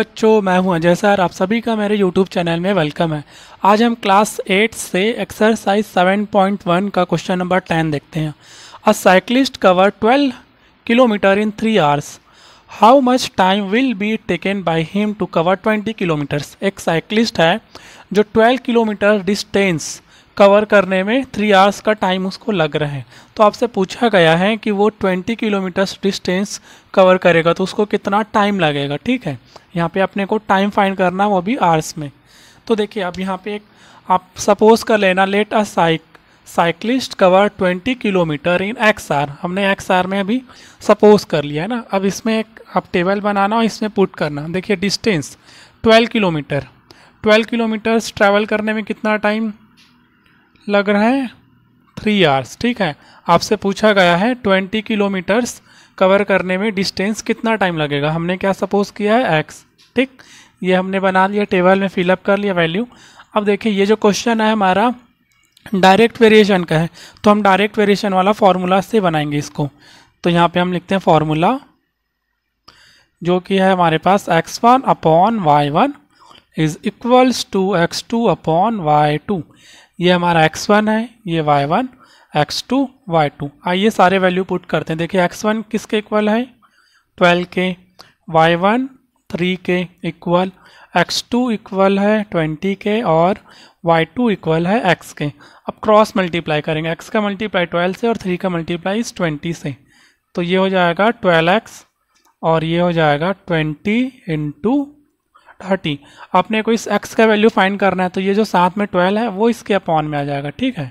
बच्चों मैं हूं अजय सर आप सभी का मेरे यूट्यूब चैनल में वेलकम है आज हम क्लास एट से एक्सरसाइज सेवन पॉइंट वन का क्वेश्चन नंबर टेन देखते हैं a cyclist cover twelve kilometre in three hours how much time will be taken by him to cover twenty kilometres एक cyclist है जो ट्वेल्व किलोमीटर डिस्टेंस कवर करने में three hours का time उसको लग रहा है तो आपसे पूछा गया है कि वो ट्वेंटी किलोमीटर्स डिस्टेंस कवर करेगा तो उसको कितना टाइम लगेगा ठीक है यहाँ पे अपने को टाइम फाइंड करना वो भी आवर्स में तो देखिए अब यहाँ पे एक आप सपोज कर लेना let a cycle cyclist cover 20 kilometre in x R हमने एक्स आर में अभी सपोज कर लिया है ना अब इसमें एक आप टेबल बनाना और इसमें पुट करना देखिए डिस्टेंस 12 किलोमीटर 12 किलोमीटर्स ट्रैवल करने में कितना टाइम लग रहा है थ्री आवर्स ठीक है आपसे पूछा गया है ट्वेंटी किलोमीटर्स कवर करने में डिस्टेंस कितना टाइम लगेगा हमने क्या सपोज किया है एक्स ठीक ये हमने बना लिया टेबल में फिलअप कर लिया वैल्यू अब देखिए ये जो क्वेश्चन है हमारा डायरेक्ट वेरिएशन का है तो हम डायरेक्ट वेरिएशन वाला फार्मूला से बनाएंगे इसको तो यहाँ पे हम लिखते हैं फार्मूला जो कि है हमारे पास x one upon y one is equals to x two upon y two ये हमारा x1 है ये y1 x2 y2 आइए सारे वैल्यू पुट करते हैं देखिए x1 किसके इक्वल है 12 के y1 3 के इक्वल x2 इक्वल है 20 के और y2 इक्वल है x के अब क्रॉस मल्टीप्लाई करेंगे x का मल्टीप्लाई 12 से और 3 का मल्टीप्लाई इस 20 से तो ये हो जाएगा 12x और ये हो जाएगा 20 इंटू थर्टी आपने को इस एक्स का वैल्यू फाइंड करना है तो ये जो साथ में ट्वेल्व है वो इसके अपॉन में आ जाएगा ठीक है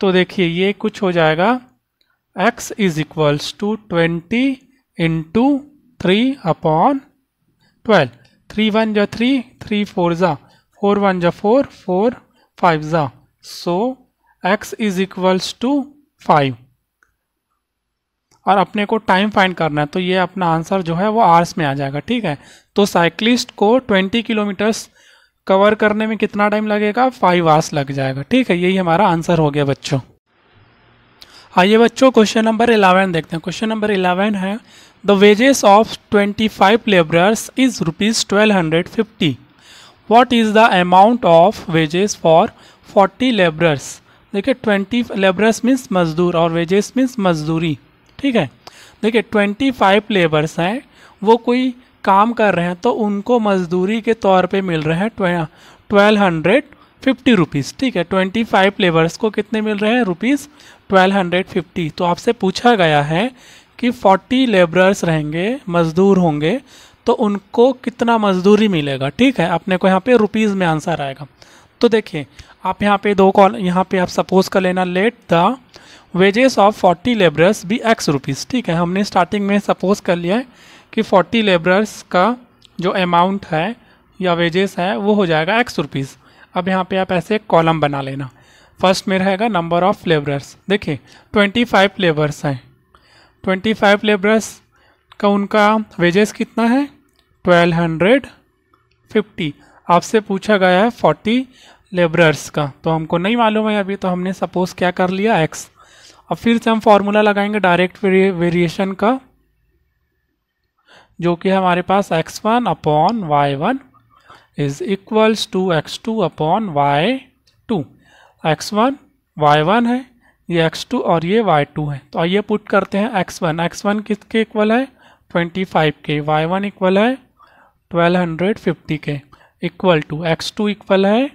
तो देखिए ये कुछ हो जाएगा x is equals to twenty into three upon twelve three one जो थ्री थ्री फोर ज़ा फोर वन जो फोर फोर फाइव ज़ा so x is equals to five और अपने को टाइम फाइंड करना है तो ये अपना आंसर जो है वो आर्स में आ जाएगा ठीक है तो साइकिलिस्ट को ट्वेंटी किलोमीटर्स कवर करने में कितना टाइम लगेगा फाइव आर्स लग जाएगा ठीक है यही हमारा आंसर हो गया बच्चों आइए बच्चों क्वेश्चन नंबर इलेवन देखते हैं क्वेश्चन नंबर इलेवन है the wages of twenty five labourers is rupees twelve hundred fifty what is the amount of wages for forty labourers देखिए ट्वेंटी लेबरर्स मीन्स मजदूर और वेजेस मीन्स मजदूरी ठीक है देखिए ट्वेंटी फाइव लेबर्स हैं वो कोई काम कर रहे हैं तो उनको मजदूरी के तौर पे मिल रहे हैं ट्वेल्व हंड्रेड फिफ्टी रुपीज़ ठीक है ट्वेंटी फाइव लेबर्स को कितने मिल रहे हैं रुपीज़ ट्वेल्व हंड्रेड फिफ्टी तो आपसे पूछा गया है कि फोर्टी लेबरर्स रहेंगे मजदूर होंगे तो उनको कितना मजदूरी मिलेगा ठीक है अपने को यहाँ पे रुपीज़ में आंसर आएगा तो देखिए आप यहाँ पे दो कॉल यहाँ पे आप सपोज कर लेना let the wages of forty labourers भी एक्स रुपीज़ ठीक है हमने स्टार्टिंग में सपोज कर लिया है कि फोर्टी लेबरर्स का जो अमाउंट है या वेजेस है वो हो जाएगा एक्स रुपीज़ अब यहाँ पे आप ऐसे एक कॉलम बना लेना फर्स्ट में रहेगा नंबर ऑफ लेबरर्स देखिए ट्वेंटी फाइव लेबर्स हैं ट्वेंटी फाइव लेबरर्स का उनका वेजेस कितना है ट्वेल्व हंड्रेड फिफ्टी आपसे पूछा गया है फोर्टी लेबरर्स का तो हमको नहीं मालूम है अभी तो हमने सपोज क्या कर लिया एक्स और फिर से हम फॉर्मूला लगाएंगे डायरेक्ट वेरिएशन का जो कि हमारे पास x one upon y one is equals to x two upon y two x one y one है ये एक्स टू और ये वाई टू है तो आइए पुट करते हैं एक्स वन एक्स वन किसके इक्वल है ट्वेंटी फाइव के वाई वन इक्वल है ट्वेल्व हंड्रेड फिफ्टी के equal to x two equal है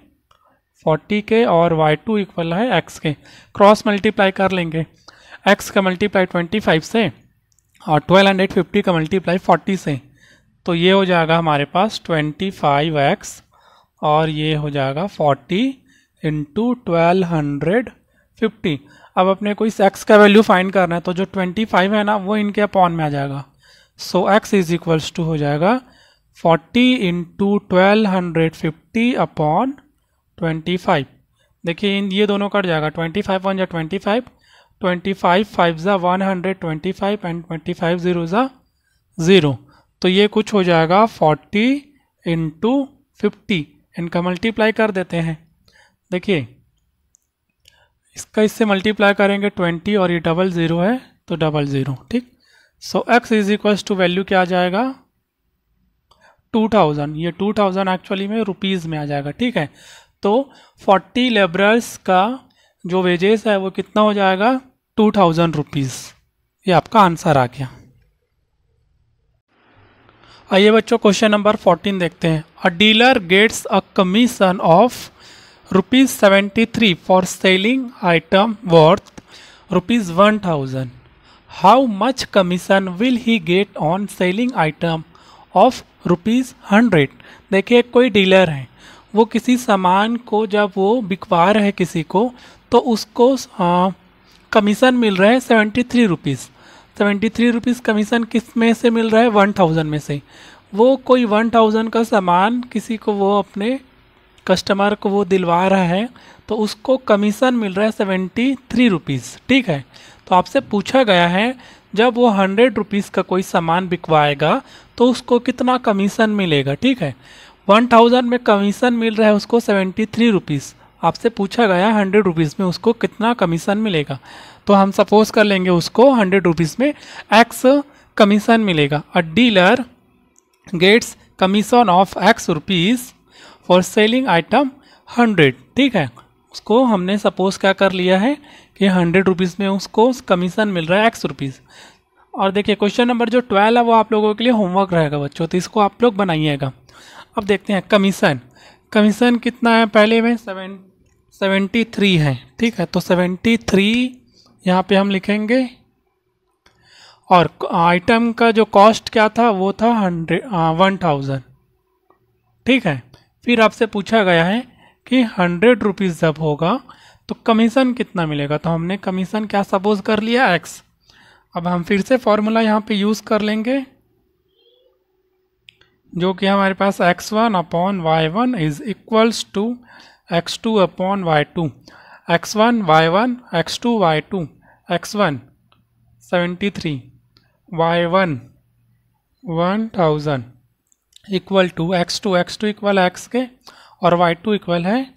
फोर्टी के और वाई टू इक्वल है एक्स के क्रॉस मल्टीप्लाई कर लेंगे एक्स का मल्टीप्लाई ट्वेंटी फाइव से और ट्वेल्व हंड्रेड फिफ्टी का मल्टीप्लाई फोर्टी से तो ये हो जाएगा हमारे पास ट्वेंटी फाइव एक्स और ये हो जाएगा forty into twelve hundred fifty अब अपने को इस एक्स का वैल्यू फाइन करना है तो जो ट्वेंटी फाइव है ना वो इनके अपॉन में आ जाएगा so x is equals to हो जाएगा 40 into twelve hundred fifty upon twenty five देखिए इन ये दोनों कट जाएगा ट्वेंटी फाइव वन या twenty five twenty five five ज़ा one hundred twenty five and twenty five zero ज़ा ज़ीरो तो ये कुछ हो जाएगा फोर्टी इंटू फिफ्टी इनका मल्टीप्लाई कर देते हैं देखिए इसका इससे मल्टीप्लाई करेंगे ट्वेंटी और ये डबल ज़ीरो है तो डबल ज़ीरो ठीक so x is equals to value क्या आ जाएगा टू थाउजेंड ये टू थाउजेंड एक्चुअली में रुपीज़ में आ जाएगा ठीक है तो फोर्टी लेबरर्स का जो वेजेस है वो कितना हो जाएगा टू थाउजेंड रुपीज़ ये आपका आंसर आ गया आइए बच्चों क्वेश्चन नंबर फोर्टीन देखते हैं a dealer gets a commission of rupees seventy three for selling item worth rupees one thousand how much commission will he get on selling item of rupees hundred देखिए कोई dealer है वो किसी सामान को जब वो बिकवा रहे किसी को तो उसको कमीशन मिल रहा है seventy three rupees seventy three rupees commission किस में से मिल रहा है वन थाउजेंड में से वो कोई वन थाउजेंड का सामान किसी को वो अपने कस्टमर को वो दिलवा रहा है तो उसको कमीशन मिल रहा है सेवेंटी थ्री रुपीज़ ठीक है तो आपसे पूछा गया है जब वो हंड्रेड रुपीज़ का कोई सामान बिकवाएगा तो उसको कितना कमीशन मिलेगा ठीक है वन थाउजेंड में कमीशन मिल रहा है उसको सेवेंटी थ्री रुपीज़ आपसे पूछा गया हंड्रेड रुपीज़ में उसको कितना कमीशन मिलेगा तो हम सपोज कर लेंगे उसको हंड्रेड रुपीज़ में एक्स कमीशन मिलेगा a dealer gets commission of x rupees for selling item hundred ठीक है उसको हमने सपोज क्या कर लिया है कि हंड्रेड रुपीज़ में उसको कमीशन मिल रहा है एक्स रुपीज़ और देखिए क्वेश्चन नंबर जो ट्वेल्व है वो आप लोगों के लिए होमवर्क रहेगा बच्चों तो इसको आप लोग बनाइएगा अब देखते हैं कमीशन कमीशन कितना है पहले में सेवन सेवेंटी थ्री है ठीक है तो सेवेंटी थ्री यहाँ पे हम लिखेंगे और आइटम का जो कॉस्ट क्या था वो था हंड्रेड वन थाउजेंड ठीक है फिर आपसे पूछा गया है कि हंड्रेड रुपीज़ जब होगा तो कमीशन कितना मिलेगा तो हमने कमीशन क्या सपोज कर लिया एक्स अब हम फिर से फॉर्मूला यहाँ पे यूज़ कर लेंगे जो कि हमारे पास x one upon y one is equals to x two upon y two x one y one x two y two x one seventy three y one one thousand equal to x two x two equal x के और y two equal है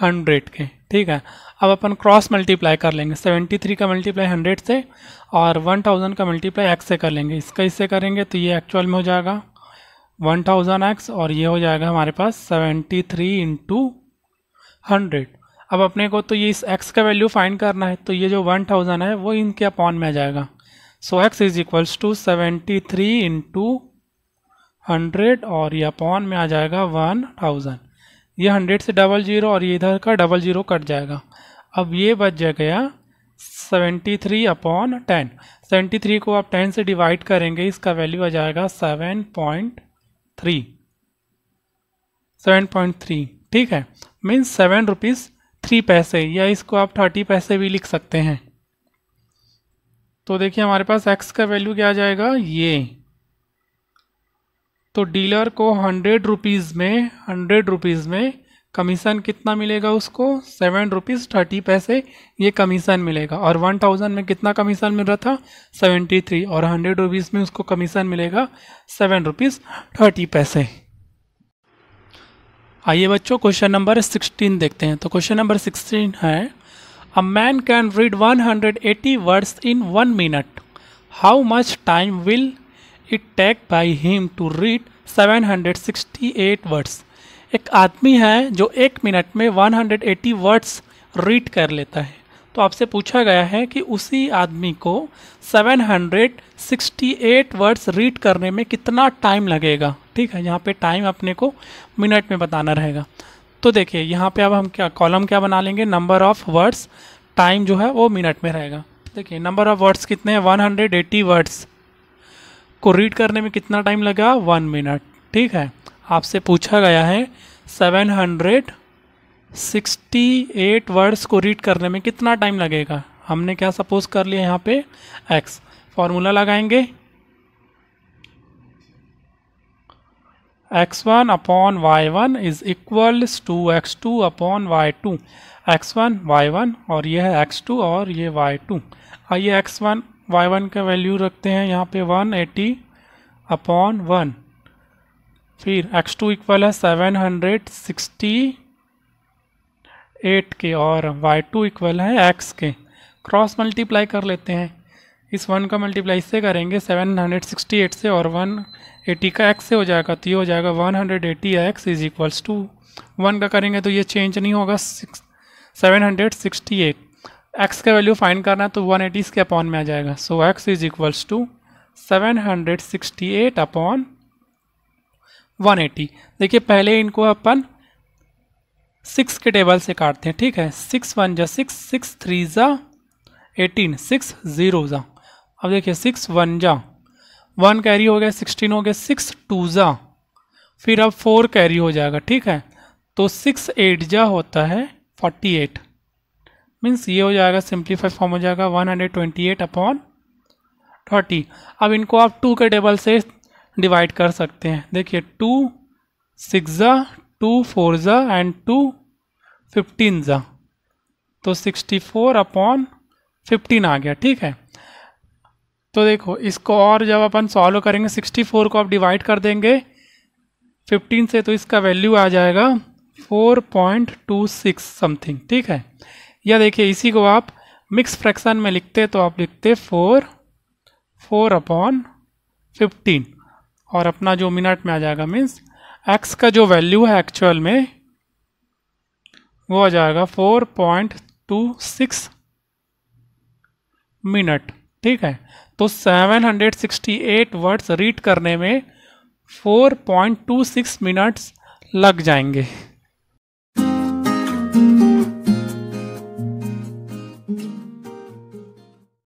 hundred के ठीक है अब अपन cross multiply कर लेंगे सेवेंटी थ्री का मल्टीप्लाई हंड्रेड से और वन थाउजेंड का मल्टीप्लाई एक्स से कर लेंगे इसका इससे करेंगे तो ये एक्चुअल में हो जाएगा वन थाउजेंड एक्स और ये हो जाएगा हमारे पास सेवेंटी थ्री इंटू हंड्रेड अब अपने को तो ये इस एक्स का वैल्यू फाइंड करना है तो ये जो वन थाउजेंड है वो इनके अपॉन में आ जाएगा so x is equals to seventy three into hundred और ये अपॉन में आ जाएगा वन थाउजेंड ये हंड्रेड से डबल ज़ीरो और ये इधर का डबल ज़ीरो कट जाएगा अब ये बच जाएगा seventy three upon ten seventy three को आप टेन से डिवाइड करेंगे इसका वैल्यू आ जाएगा seven point three seven point three ठीक है मीन्स सेवन रुपीज़ थ्री पैसे या इसको आप थर्टी पैसे भी लिख सकते हैं तो देखिए हमारे पास एक्स का वैल्यू क्या आ जाएगा ये तो डीलर को हंड्रेड रुपीज़ में हंड्रेड रुपीज़ में कमीशन कितना मिलेगा उसको सेवन रुपीज़ थर्टी पैसे ये कमीशन मिलेगा और वन थाउजेंड में कितना कमीशन मिल रहा था सेवेंटी थ्री और हंड्रेड रुपीज़ में उसको कमीशन मिलेगा सेवन रुपीज़ थर्टी पैसे आइए बच्चों क्वेश्चन नंबर सिक्सटीन देखते हैं तो क्वेश्चन नंबर सिक्सटीन है a man can read one hundred eighty words in one minute how much time will it take by him to read 768 words एक आदमी है जो एक मिनट में 180 वर्ड्स रीड कर लेता है तो आपसे पूछा गया है कि उसी आदमी को 768 वर्ड्स रीड करने में कितना टाइम लगेगा ठीक है यहाँ पे टाइम अपने को मिनट में बताना रहेगा तो देखिए यहाँ पे अब हम क्या कॉलम क्या बना लेंगे नंबर ऑफ़ वर्ड्स टाइम जो है वो मिनट में रहेगा देखिए नंबर ऑफ़ वर्ड्स कितने हैं 180 वर्ड्स आपको रीड करने में कितना टाइम लगा वन मिनट ठीक है आपसे पूछा गया है seven hundred sixty eight words को रीड करने में कितना टाइम लगेगा हमने क्या सपोज कर लिया यहाँ पे एक्स फॉर्मूला लगाएंगे x one upon y one is equals to x two upon y two x one y one और ये है एक्स टू और ये वाई टू आइए एक्स वन वाई वन का वैल्यू रखते हैं यहाँ पे वन एटी अपॉन वन फिर एक्स टू इक्वल है सेवन हंड्रेड सिक्सटी एट के और वाई टू इक्वल है एक्स के क्रॉस मल्टीप्लाई कर लेते हैं इस वन का मल्टीप्लाई इससे करेंगे सेवन हंड्रेड सिक्सटी एट से और वन एटी का एक्स से हो जाएगा तो ये हो जाएगा one hundred eighty x is equals to one का करेंगे तो ये चेंज नहीं होगा six seven hundred sixty eight x का वैल्यू फाइंड करना है तो वन एटी इसके अपॉन में आ जाएगा so x is equals to seven hundred sixty eight upon one eighty देखिए पहले इनको अपन सिक्स के टेबल से काटते हैं ठीक है सिक्स वन जा सिक्स सिक्स थ्री जा एटीन सिक्स ज़ीरो जा अब देखिए सिक्स वन जा वन कैरी हो गया सिक्सटीन हो गया सिक्स टू जा फिर अब फोर कैरी हो जाएगा ठीक है तो सिक्स एट जा होता है फोर्टी एट मीन्स ये हो जाएगा सिंप्लीफाई फॉर्म हो जाएगा one hundred twenty eight upon thirty अब इनको आप टू के टेबल से डिवाइड कर सकते हैं देखिए टू सिक्स ज़ा टू फोर ज़ा एंड टू फिफ्टीन ज़ा तो सिक्सटी फोर अपॉन फिफ्टीन आ गया ठीक है तो देखो इसको और जब अपन सॉल्व करेंगे सिक्सटी फोर को आप डिवाइड कर देंगे फिफ्टीन से तो इसका वैल्यू आ जाएगा four point two six something ठीक है या देखिए इसी को आप मिक्स फ्रैक्शन में लिखते तो आप लिखते फोर फोर अपॉन फिफ्टीन और अपना जो मिनट में आ जाएगा मीन्स एक्स का जो वैल्यू है एक्चुअल में वो आ जाएगा four point two six minute ठीक है तो seven hundred sixty eight words read करने में four point two six minutes लग जाएंगे